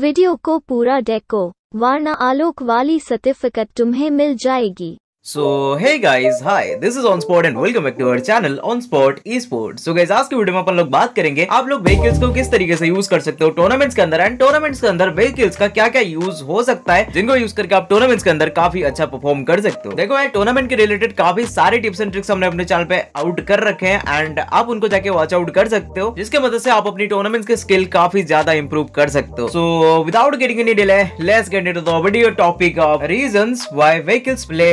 Video को पूरा देखो वरना आलोक वाली सर्टिफिकेट तुम्हें मिल जाएगी So hey guys, hi, this is OnSport and welcome back to our channel OnSport eSports. So guys, आज के वीडियो में अपन लोग बात करेंगे आप लोग व्हीकल्स को किस तरीके से यूज कर सकते हो टूर्नामेंट्स के अंदर एंड टूर्नामेंट्स के अंदर व्हीकल्स का क्या क्या यूज हो सकता है जिनको यूज करके आप टूर्नामेंट्स के अंदर काफी अच्छा परफॉर्म कर सकते हो देखो यार टूर्नामेंट के रिलेटेड काफी सारे टिप्स एंड ट्रिक्स हमने अपने चैनल पे आउट कर रखे हैं एंड आप उनको जाके वॉच आउट कर सकते हो जिसके मदद से आप अपनी टूर्नामेंट्स के स्किल काफी ज्यादा इंप्रूव कर सकते हो so without getting any delay let's get into topic of reasons why vehicles play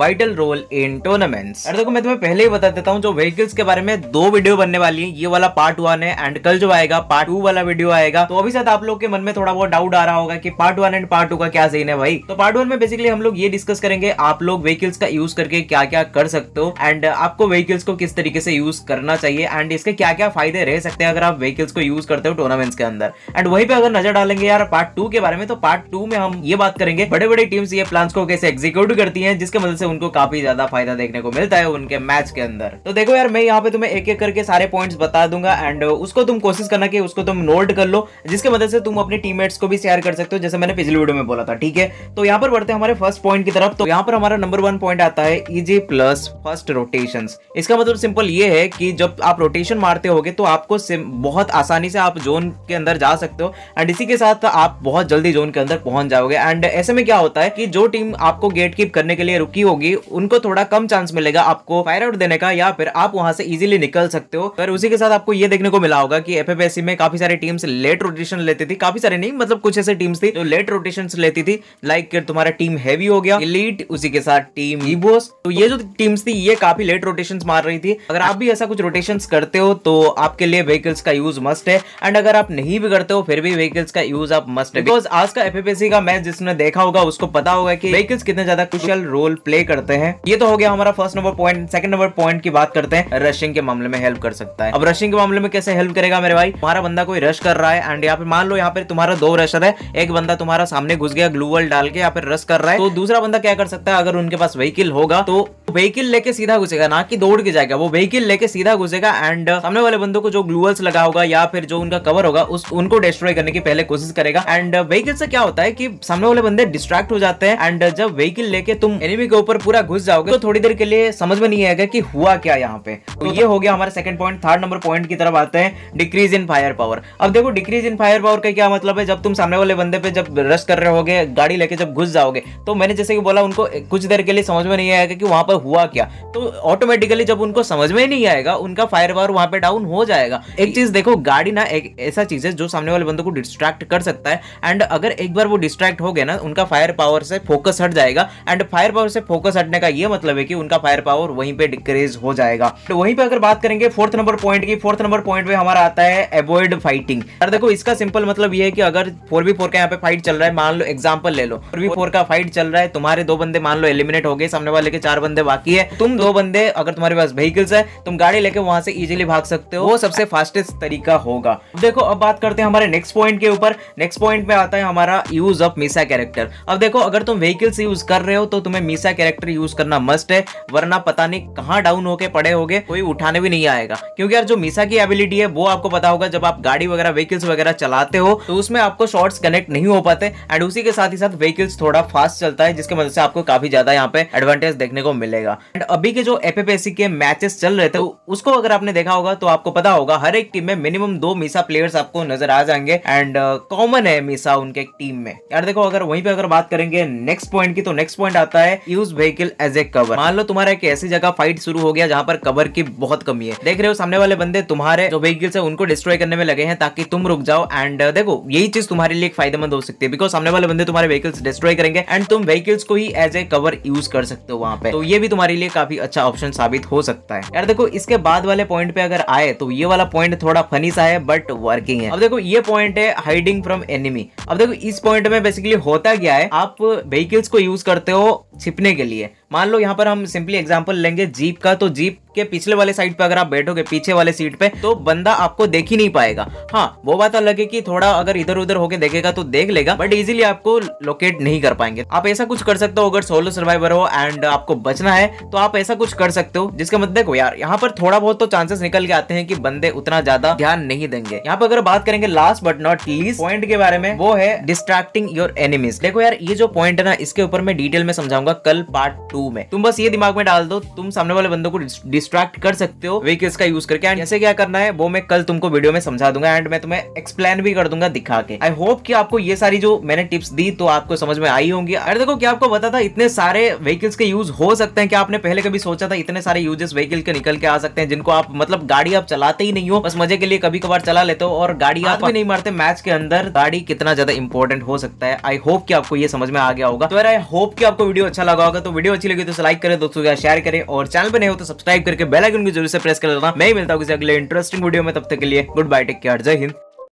vital role in tournaments अरे देखो मैं तुम्हें पहले ही बता देता हूँ जो व्हीकल्स के बारे में दो वीडियो बनने वाली है ये वाला पार्ट वन है एंड कल जो आएगा पार्ट टू वाला वीडियो आएगा तो अभी साथ आप लोग के मन में थोड़ा बहुत डाउट आ रहा होगा की part one and part two का क्या सीन है भाई तो पार्ट वन में बेसिकली हम लोग ये डिस्कस करेंगे आप लोग व्हीकल्स का यूज करके क्या क्या कर सकते हो एंड आपको व्हीकल्स को किस तरीके से यूज करना चाहिए एंड इसके क्या क्या फायदे रह सकते हैं अगर आप व्हीकल्स को यूज करते हो टूर्नामेंट्स के अंदर एंड वहीं पे अगर नजर डालेंगे यार पार्ट टू के बारे में तो पार्ट टू में हम ये बात करेंगे बड़े बड़े टीम्स ये प्लान्स को कैसे एग्जीक्यूट करती हैं जिसके मदद रोल से उनको काफी ज्यादा फायदा देखने को मिलता है उनके मैच के अंदर तो देखो यार मैं यहाँ पे तुम्हें एक एक करके सारे पॉइंट्स बता दूंगा एंड uh, उसको तुम कोशिश करना कि उसको तुम नोट कर लो जिसके मदद से तुम अपने टीममेट्स को भी शेयर कर सकते हो जैसे मैंने पिछले वीडियो में बोला था ठीक है तो यहाँ पर बढ़ते हैं हमारे फर्स्ट पॉइंट की तरफ तो यहाँ पर हमारा नंबर वन पॉइंट आता है इजी प्लस फर्स्ट रोटेशन इसका मतलब सिंपल ये है कि जब आप रोटेशन मारते हो तो आपको बहुत आसानी से आप जोन के अंदर जा सकते हो एंड इसी के साथ आप बहुत जल्दी जोन के अंदर पहुंच जाओगे एंड ऐसे में क्या होता है कि जो टीम आपको गेट कीप करने के लिए रुकी की होगी उनको थोड़ा कम चांस मिलेगा आपको फायर आउट देने का या फिर आप वहां से इजिली निकल सकते हो पर उसी के साथ आपको ये देखने को मिला होगा कि एफ में काफी सारी टीम्स लेट रोटेशन लेती थी काफी सारी नहीं मतलब कुछ ऐसे टीम्स थी जो लेट रोटेशन लेती थी लाइक तुम्हारा टीम हैवी हो गया इलीट उसी के साथ टीम ईबोस तो ये जो टीम्स थी ये काफी लेट रोटेशन मार रही थी अगर आप भी ऐसा कुछ रोटेशन करते हो तो आपके लिए व्हीकल्स का यूज मस्ट है एंड अगर आप नहीं भी करते हो फिर भी व्हीकल्स का यूज आप मस्ट है बिकॉज आज का एफ का मैच जिसने देखा होगा उसको पता होगा कि व्हीकल्स कितने ज्यादा कुशल रोल प्ले प्ले करते हैं ये तो हो गया हमारा first number point second number point की बात करते हैं रशिंग के मामले में हेल्प कर सकता है अब रशिंग के मामले में कैसे हेल्प करेगा मेरे भाई तुम्हारा बंदा कोई रश कर रहा है एंड यहाँ पे मान लो यहाँ पे तुम्हारा दो रशर है एक बंदा तुम्हारा सामने घुस गया ग्लूवल डाल के यहाँ पे रश कर रहा है तो दूसरा बंदा क्या कर सकता है अगर उनके पास व्हीकिल होगा तो व्हीकिल लेके सीधा घुसेगा ना कि दौड़ के जाएगा वो व्हीकिल लेके सीधा घुसेगा एंड सामने वाले बंदों को जो ग्लूवल्स लगा होगा या फिर जो उनका कवर होगा उस उनको डिस्ट्रॉय करने की पहले कोशिश करेगा एंड व्हीकिल से क्या होता है कि सामने वाले बंदे डिस्ट्रैक्ट हो जाते हैं एंड जब व्हीकिल लेके तुम एनिमी के ऊपर पूरा घुस जाओगे तो थोड़ी देर के लिए समझ में नहीं आएगा कि हुआ क्या यहाँ पे तो ये हो गया हमारा second point third number point की तरफ आते हैं डिक्रीज इन फायर पावर अब देखो डिक्रीज इन फायर पावर का क्या मतलब है जब तुम सामने वाले बंदे पे जब रश कर रहे होगे गाड़ी लेके जब घुस जाओगे तो मैंने जैसे कि बोला उनको कुछ देर के लिए समझ में नहीं आएगा कि वहां पर हुआ क्या तो ऑटोमेटिकली जब उनको समझ में नहीं आएगा उनका फायर पावर वहां पे डाउन हो जाएगा एक चीज देखो गाड़ी ना एक ऐसा चीज है जो सामने वाले बंदों को डिस्ट्रैक्ट कर सकता है एंड अगर एक बार वो डिस्ट्रैक्ट हो गया ना उनका फायर पावर से फोकस हट जाएगा एंड फायर पावर से फोकस हटने का ये मतलब है कि उनका फायर पावर वहीं पे डिक्रीज हो जाएगा तो वहीं पे अगर बात करेंगे फोर्थ नंबर पॉइंट की फोर्थ नंबर पॉइंट पे हमारा आता है एवॉइड फाइटिंग और देखो इसका सिंपल मतलब ये है कि अगर फोर का यहाँ पे फाइट चल रहा है मान लो एग्जाम्पल ले लो फोर का फाइट चल रहा है तुम्हारे दो बंदे मान लो एलिमिनेट हो गए सामने वाले के चार बंदे बाकी है तुम तो दो बंदे अगर तुम्हारे पास व्हीकल्स है तुम गाड़ी लेके वहां से इजिली भाग सकते हो वो सबसे फास्टेस्ट तरीका होगा देखो अब बात करते हैं हमारे नेक्स्ट पॉइंट के ऊपर नेक्स्ट पॉइंट में आता है हमारा यूज ऑफ मिसा कैरेक्टर अब देखो अगर तुम व्हीकल्स यूज कर रहे हो तो तुम्हें मिसा कैरेक्टर यूज करना मस्ट है वरना पता नहीं कहाँ डाउन होके पड़े हो कोई उठाने भी नहीं आएगा क्योंकि यार जो मिसा की एबिलिटी है वो आपको पता होगा जब आप गाड़ी वगैरह व्हीकल्स वगैरह चलाते हो तो उसमें आपको शॉर्ट्स कनेक्ट नहीं हो पाते एंड उसी के साथ ही साथ व्हीकल्स थोड़ा फास्ट चलता है जिसके मदद से आपको काफी ज्यादा यहाँ पे एडवांटेज देखने को मिले मिलेगा एंड अभी के जो एफएफएसी के मैचेस चल रहे थे उसको अगर आपने देखा होगा तो आपको पता होगा हर एक टीम में मिनिमम दो मीसा प्लेयर्स आपको नजर आ जाएंगे एंड कॉमन uh, है मीसा उनके टीम में यार देखो अगर वहीं पे अगर बात करेंगे नेक्स्ट पॉइंट की तो नेक्स्ट पॉइंट आता है use vehicle as a cover मान लो तुम्हारा एक ऐसी जगह फाइट शुरू हो गया जहां पर कवर की बहुत कमी है देख रहे हो सामने वाले बंदे तुम्हारे जो व्हीकल्स है उनको डिस्ट्रॉय करने में लगे हैं ताकि तुम रुक जाओ एंड uh, देखो यही चीज तुम्हारे लिए फायदेमंद हो सकती है बिकॉज सामने वाले बंदे तुम्हारे व्हीकल्स डिस्ट्रॉय करेंगे एंड तुम व्हीकल्स को ही एज ए कवर यूज कर सकते हो वहां पे तो ये भी तुम्हारे लिए काफी अच्छा ऑप्शन साबित हो सकता है यार देखो इसके बाद वाले पॉइंट पे अगर आए तो ये वाला पॉइंट थोड़ा फनी सा है बट वर्किंग है अब देखो ये पॉइंट है हाइडिंग फ्रॉम एनिमी अब देखो इस पॉइंट में बेसिकली होता क्या है आप व्हीकल्स को यूज करते हो छिपने के लिए मान लो यहाँ पर हम सिंपली एग्जाम्पल लेंगे जीप का तो जीप के पिछले वाले साइड पे अगर आप बैठोगे पीछे वाले सीट पे तो बंदा आपको देख ही नहीं पाएगा हाँ वो बात अलग है कि थोड़ा अगर इधर उधर होके देखेगा तो देख लेगा बट इजिली आपको लोकेट नहीं कर पाएंगे आप ऐसा कुछ कर सकते हो अगर सोलो सर्वाइवर हो एंड आपको बचना है तो आप ऐसा कुछ कर सकते हो जिसके मतलब देखो यार यहाँ पर थोड़ा बहुत तो चांसेस निकल के आते हैं कि बंदे उतना ज्यादा ध्यान नहीं देंगे यहाँ पर अगर बात करेंगे last but not least point के बारे में वो है डिस्ट्रैक्टिंग योर एनिमीज देखो यार ये जो पॉइंट है ना इसके ऊपर मैं डिटेल में समझाऊंगा कल पार्ट टू टू में तुम बस ये दिमाग में डाल दो तुम सामने वाले बंदों को डिस्ट्रैक्ट कर सकते हो व्हीकल्स का यूज करके एंड ऐसे क्या करना है वो मैं कल तुमको वीडियो में समझा दूंगा एंड मैं तुम्हें एक्सप्लेन भी कर दूंगा दिखा के आई होप कि आपको ये सारी जो मैंने टिप्स दी तो आपको समझ में आई होंगी अरे देखो क्या आपको बता था इतने सारे व्हीकल्स के यूज हो सकते हैं क्या आपने पहले कभी सोचा था इतने सारे यूजेस व्हीकल के निकल के आ सकते हैं जिनको आप मतलब गाड़ी आप चलाते ही नहीं हो बस मजे के लिए कभी कभार चला लेते हो और गाड़ी आप हाँ, भी नहीं मारते मैच के अंदर गाड़ी कितना ज्यादा इंपॉर्टेंट हो सकता है आई होप कि आपको ये समझ में आ गया होगा तो आई होप कि आपको वीडियो अच्छा लगा होगा तो वीडियो अच्छी लगी तो लाइक करें दोस्तों साथ शेयर करें और चैनल पर नहीं हो तो सब्सक्राइब करके बेलाइकन को जरूर से प्रेस कर लेना मैं मिलता हूँ किसी अगले इंटरेस्टिंग वीडियो में तब तक के लिए गुड बाय टेक केयर जय हिंद